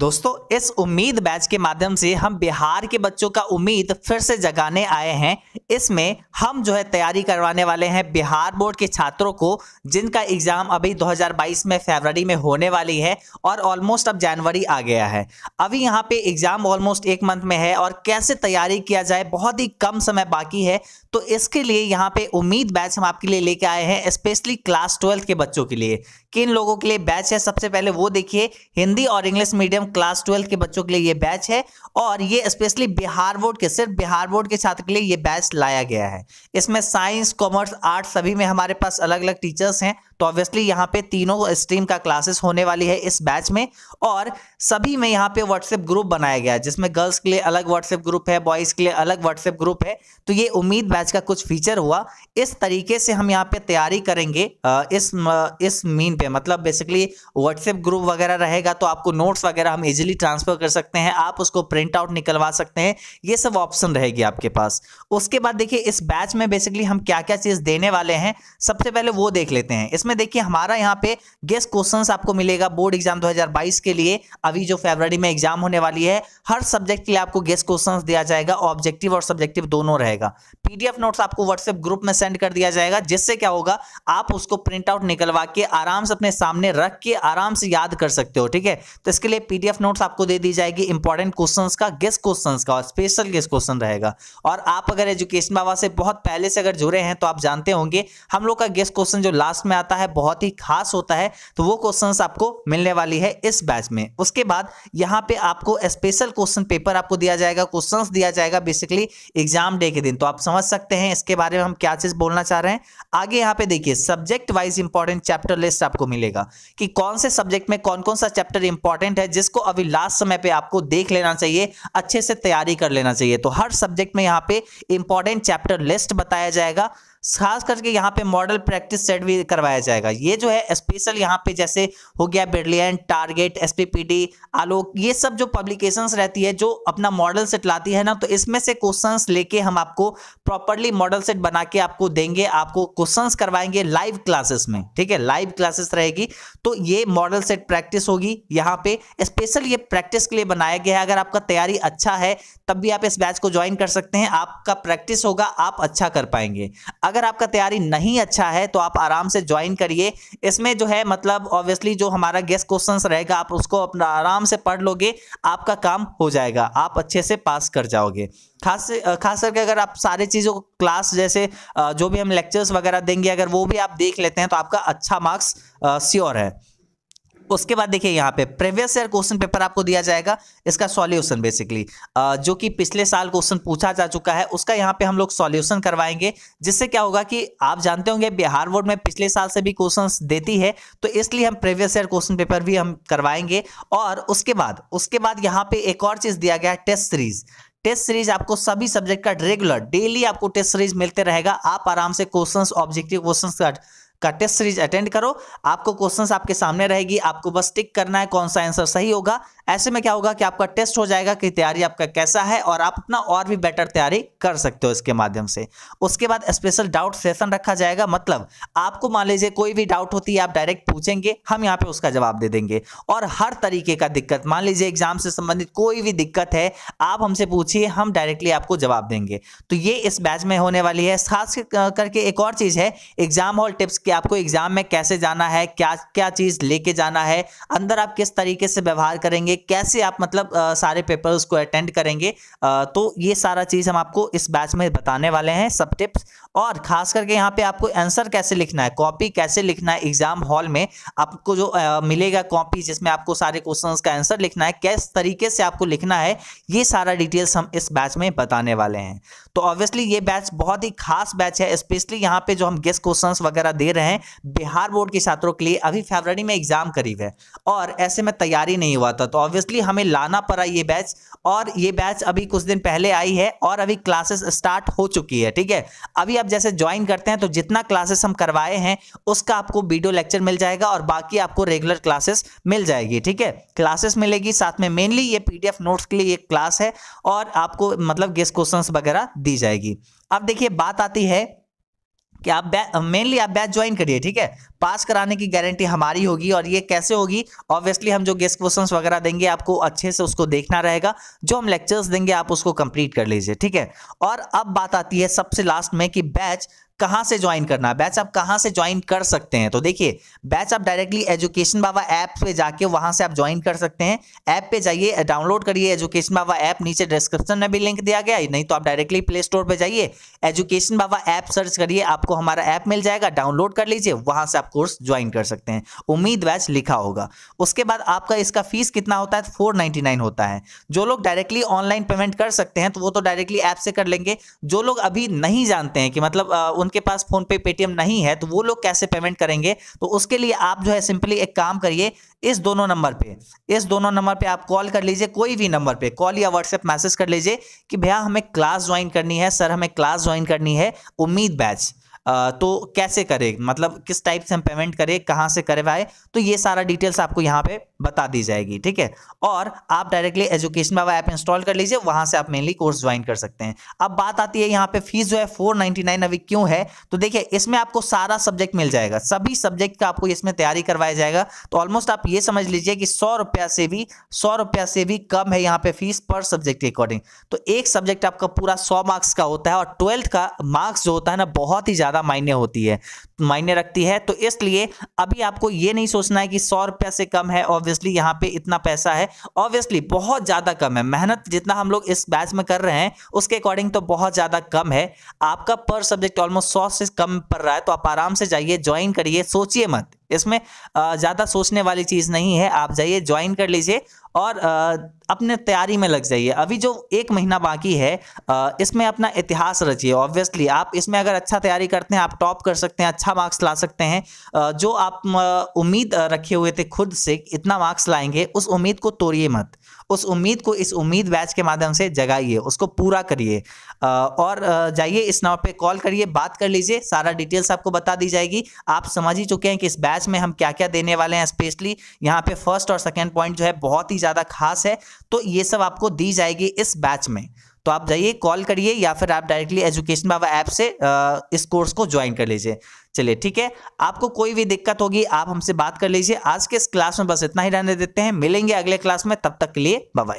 दोस्तों इस उम्मीद बैच के माध्यम से हम बिहार के बच्चों का उम्मीद फिर से जगाने आए हैं इसमें हम जो है तैयारी करवाने वाले हैं बिहार बोर्ड के छात्रों को जिनका एग्ज़ाम अभी 2022 में फरवरी में होने वाली है और ऑलमोस्ट अब जनवरी आ गया है अभी यहाँ पे एग्ज़ाम ऑलमोस्ट एक मंथ में है और कैसे तैयारी किया जाए बहुत ही कम समय बाकी है तो इसके लिए यहाँ पे उम्मीद बैच हम आपके लिए लेके आए हैं स्पेशली क्लास ट्वेल्थ के बच्चों के लिए किन लोगों के लिए बैच है सबसे पहले वो देखिए हिंदी और इंग्लिश मीडियम क्लास ट्वेल्व के बच्चों के लिए ये बैच है और ये स्पेशली बिहार बोर्ड के सिर्फ बिहार बोर्ड के छात्र के लिए ये बैच लाया गया है इसमें साइंस कॉमर्स आर्ट सभी में हमारे पास अलग अलग टीचर्स हैं तो ऑब्वियसली यहाँ पे तीनों स्ट्रीम का क्लासेस होने वाली है इस बैच में और सभी में यहाँ पे व्हाट्सएप ग्रुप बनाया गया है जिसमें गर्ल्स के लिए अलग व्हाट्सएप ग्रुप है बॉयज़ के लिए अलग व्हाट्सएप ग्रुप है तो ये उम्मीद बैच का कुछ फीचर हुआ इस तरीके से हम यहाँ पे तैयारी करेंगे इस इस मीन पे मतलब बेसिकली व्हाट्सएप ग्रुप वगैरह रहेगा तो आपको नोट्स वगैरह हम इजिली ट्रांसफर कर सकते हैं आप उसको प्रिंट आउट निकलवा सकते हैं ये सब ऑप्शन रहेगी आपके पास उसके बाद देखिए इस बैच में बेसिकली हम क्या क्या चीज़ देने वाले हैं सबसे पहले वो देख लेते हैं इसमें देखिए हमारा यहाँ पे गेस्ट क्वेश्चन आपको मिलेगा बोर्ड एग्जाम दो के के लिए अभी जो फेबररी में एग्जाम होने वाली है हर सब्जेक्ट के लिए आपको गेस्ट क्वेश्चन दिया जाएगा ऑब्जेक्टिव और सब्जेक्टिव दोनों रहेगा पीडीएफ नोट्स आपको व्हाट्सएप ग्रुप में सेंड कर दिया जाएगा जिससे क्या होगा आप उसको प्रिंट आउट निकलवा के आराम से अपने सामने रख के आराम से याद कर सकते हो ठीक है तो इसके लिए पीडीएफ नोट्स आपको दे दी जाएगी इंपॉर्टेंट क्वेश्चन का गेस्ट क्वेश्चन का और स्पेशल गेस्ट क्वेश्चन रहेगा और आप अगर एजुकेशन बाबा से बहुत पहले से अगर जुड़े हैं तो आप जानते होंगे हम लोग का गेस्ट क्वेश्चन जो लास्ट में आता है बहुत ही खास होता है तो वो क्वेश्चन आपको मिलने वाली है इस बैच है इसमें उसके बाद यहाँ पे आपको स्पेशल क्वेश्चन पेपर आपको दिया जाएगा क्वेश्चन दिया जाएगा बेसिकली एग्जाम डे के दिन तो आप समझ सकते हैं इसके बारे में हम क्या चीज बोलना चाह रहे हैं आगे यहाँ पे देखिए subject wise important chapter list आपको मिलेगा कि कौन से सब्जेक्ट में कौन कौन सा चैप्टर इंपॉर्टेंट है जिसको अभी लास्ट समय पर आपको देख लेना चाहिए अच्छे से तैयारी कर लेना चाहिए तो हर सब्जेक्ट में यहाँ पे इंपॉर्टेंट चैप्टर लिस्ट बताया जाएगा खास करके यहाँ पे मॉडल प्रैक्टिस सेट भी करवाया जाएगा ये जो है स्पेशल यहाँ पे जैसे हो गया बेडलियन टारगेट एस आलोक ये सब जो पब्लिकेशंस रहती है जो अपना मॉडल सेट लाती है ना तो इसमें से क्वेश्चंस लेके हम आपको प्रॉपरली मॉडल सेट बना के आपको देंगे आपको क्वेश्चंस करवाएंगे लाइव क्लासेस में ठीक है लाइव क्लासेस रहेगी तो ये मॉडल सेट प्रैक्टिस होगी यहाँ पे स्पेशल ये प्रैक्टिस के लिए बनाया गया है अगर आपका तैयारी अच्छा है तब भी आप इस बैच को ज्वाइन कर सकते हैं आपका प्रैक्टिस होगा आप अच्छा कर पाएंगे अगर आपका तैयारी नहीं अच्छा है तो आप आराम से ज्वाइन करिए इसमें जो है मतलब ऑब्वियसली जो हमारा गेस्ट क्वेश्चंस रहेगा आप उसको अपना आराम से पढ़ लोगे आपका काम हो जाएगा आप अच्छे से पास कर जाओगे खास खास करके अगर आप सारे चीज़ों को क्लास जैसे जो भी हम लेक्चर्स वगैरह देंगे अगर वो भी आप देख लेते हैं तो आपका अच्छा मार्क्स श्योर है उसके बाद देखिए यहाँ पे प्रीवियस ईयर क्वेश्चन पेपर आपको दिया जाएगा इसका सॉल्यूशन बेसिकली जो कि पिछले साल क्वेश्चन पूछा जा चुका है उसका यहाँ पे हम लोग सॉल्यूशन करवाएंगे जिससे क्या होगा कि आप जानते होंगे बिहार बोर्ड में पिछले साल से भी क्वेश्चन देती है तो इसलिए हम प्रीवियस ईयर क्वेश्चन पेपर भी हम करवाएंगे और उसके बाद उसके बाद यहाँ पे एक और चीज दिया गया है टेस्ट सीरीज टेस्ट सीरीज आपको सभी सब्जेक्ट का रेगुलर डेली आपको टेस्ट सीरीज मिलते रहेगा आप आराम से क्वेश्चंस ऑब्जेक्टिव क्वेश्चंस का का टेस्ट सीरीज अटेंड करो आपको क्वेश्चंस आपके सामने रहेगी आपको बस टिक करना है कौन सा आंसर सही होगा ऐसे में क्या होगा कि आपका टेस्ट हो जाएगा कि तैयारी आपका कैसा है और आप अपना और भी बेटर तैयारी कर सकते हो इसके माध्यम से उसके बाद स्पेशल डाउट सेशन रखा जाएगा मतलब आपको मान लीजिए कोई भी डाउट होती है आप डायरेक्ट पूछेंगे हम यहाँ पे उसका जवाब दे देंगे और हर तरीके का दिक्कत मान लीजिए एग्जाम से संबंधित कोई भी दिक्कत है आप हमसे पूछिए हम डायरेक्टली आपको जवाब देंगे तो ये इस बैच में होने वाली है खास करके एक और चीज़ है एग्जाम हॉल टिप्स की आपको एग्जाम में कैसे जाना है क्या क्या चीज़ लेके जाना है अंदर आप किस तरीके से व्यवहार करेंगे कैसे आप मतलब आ, सारे पेपर्स को अटेंड करेंगे आ, तो ये सारा चीज़ हम आपको इस बैच में बताने वाले हैं सब टिप्स और खास करके यहाँ पे आपको आंसर कैसे लिखना है कॉपी कैसे लिखना है एग्जाम हॉल में आपको जो आ, मिलेगा कॉपी जिसमें आपको सारे क्वेश्चन का आंसर लिखना है किस तरीके से आपको लिखना है ये सारा डिटेल्स हम इस बैच में बताने वाले हैं तो ऑब्वियसली ये बैच बहुत ही खास बैच है स्पेशली यहाँ पे जो हम गेस्ट क्वेश्चन वगैरह दे रहे हैं बिहार बोर्ड के छात्रों के लिए अभी फेबररी में एग्जाम करीब है और ऐसे में तैयारी नहीं हुआ था तो ऑब्वियसली हमें लाना पड़ा ये बैच और ये बैच अभी कुछ दिन पहले आई है और अभी क्लासेस स्टार्ट हो चुकी है ठीक है अभी जैसे ज्वाइन करते हैं तो जितना क्लासेस हम करवाए हैं उसका आपको वीडियो लेक्चर मिल जाएगा और बाकी आपको रेगुलर क्लासेस मिल जाएगी ठीक है क्लासेस मिलेगी साथ में मेनली ये पीडीएफ नोट्स के लिए एक क्लास है और आपको मतलब गेस्ट क्वेश्चन वगैरह दी जाएगी अब देखिए बात आती है कि आप मेनली uh, आप बैच ज्वाइन करिए ठीक है पास कराने की गारंटी हमारी होगी और ये कैसे होगी ऑब्वियसली हम जो गेस्ट क्वेश्चंस वगैरह देंगे आपको अच्छे से उसको देखना रहेगा जो हम लेक्चर्स देंगे आप उसको कंप्लीट कर लीजिए ठीक है और अब बात आती है सबसे लास्ट में कि बैच कहां से ज्वाइन करना है बैच आप कहां से ज्वाइन कर सकते हैं तो देखिए बैच आप डायरेक्टली एजुकेशन बाबा ऐप पे जाके वहां से आप ज्वाइन कर सकते हैं ऐप पे जाइए डाउनलोड करिए एजुकेशन बाबा ऐप नीचे डिस्क्रिप्शन में भी लिंक दिया गया नहीं तो आप डायरेक्टली प्ले स्टोर पर जाइए एजुकेशन बाबा ऐप सर्च करिए आपको हमारा ऐप मिल जाएगा डाउनलोड कर लीजिए वहां से आप कोर्स ज्वाइन कर सकते हैं उम्मीद बैच लिखा होगा उसके बाद आपका इसका फीस कितना होता है फोर होता है जो लोग डायरेक्टली ऑनलाइन पेमेंट कर सकते हैं तो वो तो डायरेक्टली ऐप से कर लेंगे जो लोग अभी नहीं जानते हैं कि मतलब उन उनके पास फोन पे पेटीएम नहीं है तो वो लोग कैसे पेमेंट करेंगे तो उसके लिए आप जो है सिंपली एक काम करिए इस दोनों नंबर पे इस दोनों नंबर पे आप कॉल कर लीजिए कोई भी नंबर पे कॉल या व्हाट्सएप मैसेज कर लीजिए कि भैया हमें क्लास ज्वाइन करनी है सर हमें क्लास ज्वाइन करनी है उम्मीद बैच तो कैसे करें मतलब किस टाइप से हम पेमेंट करें कहाँ से करवाए तो ये सारा डिटेल्स आपको यहाँ पे बता दी जाएगी ठीक है और आप directly Education Baba app install कर लीजिए वहां से आप मेनली कोर्स ज्वाइन कर सकते हैं अब बात आती है यहाँ पे फीस जो है 499 अभी क्यों है तो देखिए इसमें आपको सारा सब्जेक्ट मिल जाएगा सभी सब्जेक्ट का आपको इसमें तैयारी करवाया जाएगा तो ऑलमोस्ट आप ये समझ लीजिए कि सौ रुपया से भी सौ रुपया से भी कम है यहाँ पे फीस पर सब्जेक्ट के अकॉर्डिंग तो एक सब्जेक्ट आपका पूरा सौ मार्क्स का होता है और ट्वेल्थ का मार्क्स जो होता है ना बहुत ही ज़्यादा मायने होती है मायने रखती है तो इसलिए अभी आपको ये नहीं सोचना है कि सौ से कम है और ऑब्वियसली यहाँ पे इतना पैसा है ऑब्वियसली बहुत ज़्यादा कम है मेहनत जितना हम लोग इस बैच में कर रहे हैं उसके अकॉर्डिंग तो बहुत ज़्यादा कम है आपका पर सब्जेक्ट ऑलमोस्ट सौ से कम पड़ रहा है तो आप आराम से जाइए ज्वाइन करिए सोचिए मत इसमें ज़्यादा सोचने वाली चीज़ नहीं है आप जाइए ज्वाइन कर लीजिए और अपने तैयारी में लग जाइए अभी जो एक महीना बाकी है इसमें अपना इतिहास रचिए ऑब्वियसली आप इसमें अगर अच्छा तैयारी करते हैं आप टॉप कर सकते हैं अच्छा मार्क्स ला सकते हैं जो आप उम्मीद रखे हुए थे खुद से इतना मार्क्स लाएंगे उस उम्मीद को तोड़िए मत उस उम्मीद को इस उम्मीद बैच के माध्यम से जगाइए उसको पूरा करिए और जाइए इस नंबर पे कॉल करिए बात कर लीजिए सारा डिटेल्स आपको बता दी जाएगी आप समझ ही चुके हैं कि इस बैच में हम क्या क्या देने वाले हैं स्पेशली यहाँ पे फर्स्ट और सेकेंड पॉइंट जो है बहुत ही ज़्यादा खास है तो ये सब आपको दी जाएगी इस बैच में तो आप जाइए कॉल करिए या फिर आप डायरेक्टली एजुकेशन बाबा ऐप से इस कोर्स को ज्वाइन कर लीजिए चलिए ठीक है आपको कोई भी दिक्कत होगी आप हमसे बात कर लीजिए आज के इस क्लास में बस इतना ही रहने देते हैं मिलेंगे अगले क्लास में तब तक के लिए बाय